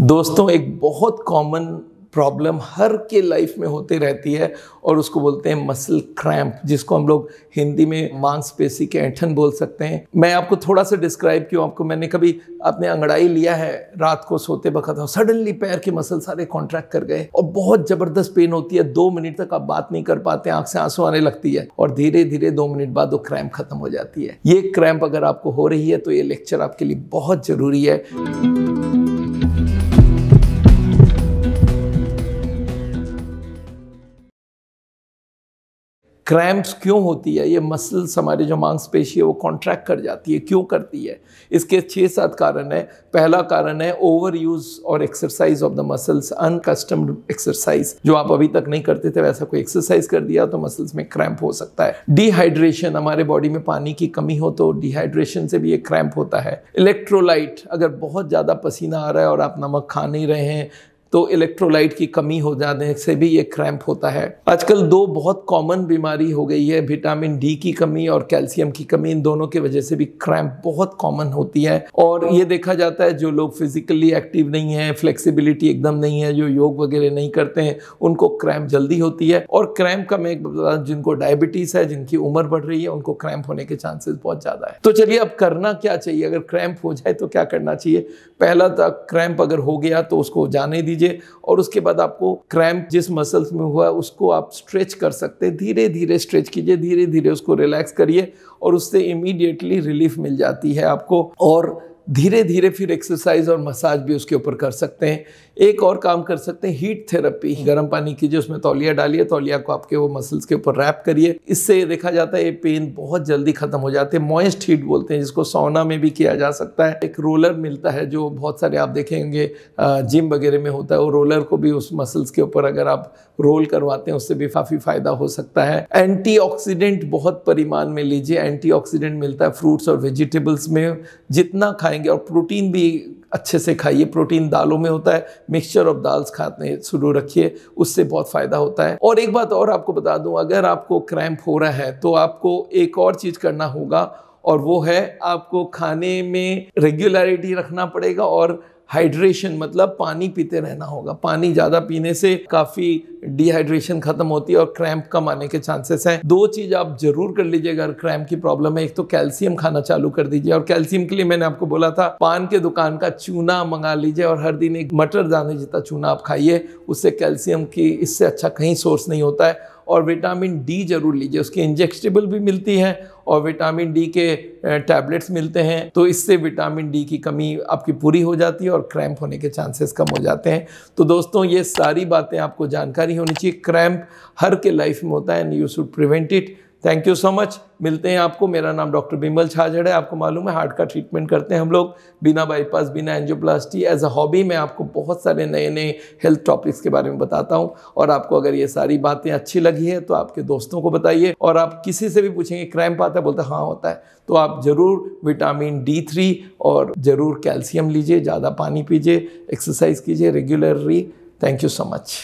दोस्तों एक बहुत कॉमन प्रॉब्लम हर के लाइफ में होते रहती है और उसको बोलते हैं मसल क्रैम्प जिसको हम लोग हिंदी में मांसपेशी के ऐठन बोल सकते हैं मैं आपको थोड़ा सा डिस्क्राइब क्यों आपको मैंने कभी आपने अंगड़ाई लिया है रात को सोते वक्त और सडनली पैर के मसल सारे कॉन्ट्रैक्ट कर गए और बहुत ज़बरदस्त पेन होती है दो मिनट तक आप बात नहीं कर पाते आँख से आंसू आने लगती है और धीरे धीरे दो मिनट बाद वो क्रैम्प ख़त्म हो जाती है ये क्रैम्प अगर आपको हो रही है तो ये लेक्चर आपके लिए बहुत ज़रूरी है क्रैम्प्स क्यों होती है ये मसल्स हमारे जो मांसपेशी है वो कॉन्ट्रैक्ट कर जाती है क्यों करती है इसके छः सात कारण है पहला कारण है ओवर यूज और exercise of the muscles unaccustomed exercise जो आप अभी तक नहीं करते थे वैसा कोई एक्सरसाइज कर दिया तो मसल्स में क्रैम्प हो सकता है डिहाइड्रेशन हमारे बॉडी में पानी की कमी हो तो डिहाइड्रेशन से भी ये क्रैम्प होता है इलेक्ट्रोलाइट अगर बहुत ज़्यादा पसीना आ रहा है और आप नमक खा नहीं रहे हैं तो इलेक्ट्रोलाइट की कमी हो जाने से भी ये क्रैम्प होता है आजकल दो बहुत कॉमन बीमारी हो गई है विटामिन डी की कमी और कैल्शियम की कमी इन दोनों की वजह से भी क्रैम्प बहुत कॉमन होती है और ये देखा जाता है जो लोग फिजिकली एक्टिव नहीं है फ्लेक्सिबिलिटी एकदम नहीं है जो योग वगैरह नहीं करते हैं उनको क्रैम्प जल्दी होती है और क्रैम्प का मैं एक जिनको डायबिटीज़ है जिनकी उम्र बढ़ रही है उनको क्रैम्प होने के चांसेस बहुत ज़्यादा है तो चलिए अब करना क्या चाहिए अगर क्रैम्प हो जाए तो क्या करना चाहिए पहला क्रैम्प तो अगर हो गया तो उसको जाने दीजिए लीजिए और उसके बाद आपको क्रैम्प जिस मसल्स में हुआ है उसको आप स्ट्रेच कर सकते हैं धीरे धीरे स्ट्रेच कीजिए धीरे धीरे उसको रिलैक्स करिए और उससे इमीडिएटली रिलीफ मिल जाती है आपको और धीरे धीरे फिर एक्सरसाइज और मसाज भी उसके ऊपर कर सकते हैं एक और काम कर सकते हैं हीट थेरेपी गर्म पानी कीजिए उसमें तौलिया डालिए तौलिया को आपके वो मसल्स के ऊपर रैप करिए इससे देखा जाता है ये पेन बहुत जल्दी खत्म हो जाते हैं मॉइस्ट हीट बोलते हैं जिसको सोना में भी किया जा सकता है एक रोलर मिलता है जो बहुत सारे आप देखेंगे जिम वगैरह में होता है वो रोलर को भी उस मसल्स के ऊपर अगर आप रोल करवाते हैं उससे भी काफ़ी फ़ायदा हो सकता है एंटीऑक्सीडेंट बहुत परिमाण में लीजिए एंटीऑक्सीडेंट मिलता है फ्रूट्स और वेजिटेबल्स में जितना खाए खाएंगे और प्रोटीन भी अच्छे से खाइए प्रोटीन दालों में होता है मिक्सचर ऑफ दाल्स खाने शुरू रखिए उससे बहुत फ़ायदा होता है और एक बात और आपको बता दूं अगर आपको क्रैम्प हो रहा है तो आपको एक और चीज़ करना होगा और वो है आपको खाने में रेगुलरिटी रखना पड़ेगा और हाइड्रेशन मतलब पानी पीते रहना होगा पानी ज़्यादा पीने से काफ़ी डिहाइड्रेशन खत्म होती है और क्रैम्प कम आने के चांसेस हैं दो चीज़ आप ज़रूर कर लीजिए अगर क्रैम्प की प्रॉब्लम है एक तो कैल्शियम खाना चालू कर दीजिए और कैल्शियम के लिए मैंने आपको बोला था पान के दुकान का चूना मंगा लीजिए और हर दिन एक मटर दाने जितना चूना आप खाइए उससे कैल्शियम की इससे अच्छा कहीं सोर्स नहीं होता है और विटामिन डी ज़रूर लीजिए उसकी इंजेक्टेबल भी मिलती है और विटामिन डी के टैबलेट्स मिलते हैं तो इससे विटामिन डी की कमी आपकी पूरी हो जाती है और क्रैम्प होने के चांसेस कम हो जाते हैं तो दोस्तों ये सारी बातें आपको जानकारी होनी चाहिए क्रैम्प हर के लाइफ में होता है and you should prevent it thank you so much मिलते हैं आपको मेरा नाम डॉक्टर बिमल छाजड़ है आपको मालूम है हार्ट का ट्रीटमेंट करते हैं हम लोग बिना बाईपास बिना एंजियोप्लास्टी एज अ हॉबी मैं आपको बहुत सारे नए नए हेल्थ टॉपिक्स के बारे में बताता हूँ और आपको अगर ये सारी बातें अच्छी लगी है तो आपके दोस्तों को बताइए और आप किसी से भी पूछेंगे क्रैम्प आता है बोलता हाँ होता है तो आप ज़रूर विटामिन डी थ्री और ज़रूर कैल्शियम लीजिए ज़्यादा पानी पीजिए एक्सरसाइज कीजिए regularly thank you so much